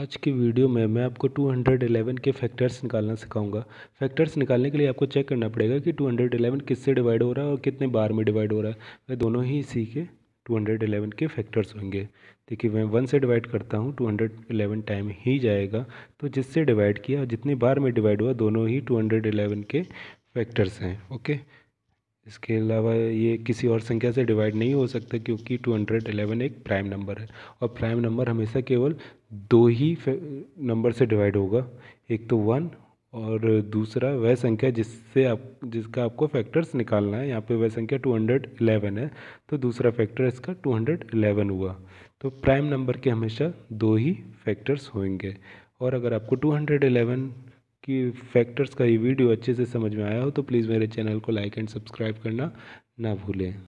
आज की वीडियो में मैं आपको 211 के फैक्टर्स निकालना सिखाऊंगा फैक्टर्स निकालने के लिए आपको चेक करना पड़ेगा कि 211 किससे डिवाइड हो रहा है और कितने बार में डिवाइड हो रहा है वह दोनों ही इसी के 211 के फैक्टर्स होंगे देखिए मैं वन से डिवाइड करता हूँ 211 टाइम ही जाएगा तो जिससे डिवाइड किया जितने जितनी बार में डिवाइड हुआ दोनों ही टू के फैक्टर्स हैं ओके इसके अलावा ये किसी और संख्या से डिवाइड नहीं हो सकता क्योंकि टू हंड्रेड एलेवन एक प्राइम नंबर है और प्राइम नंबर हमेशा केवल दो ही नंबर से डिवाइड होगा एक तो वन और दूसरा वह संख्या जिससे आप जिसका आपको फैक्टर्स निकालना है यहाँ पे वह संख्या टू हंड्रेड एलेवन है तो दूसरा फैक्टर इसका टू हंड्रेड एलेवन हुआ तो प्राइम नंबर के हमेशा दो ही फैक्टर्स होंगे और अगर आपको टू हंड्रेड एलेवन की फैक्टर्स का ये वीडियो अच्छे से समझ में आया हो तो प्लीज़ मेरे चैनल को लाइक एंड सब्सक्राइब करना ना भूलें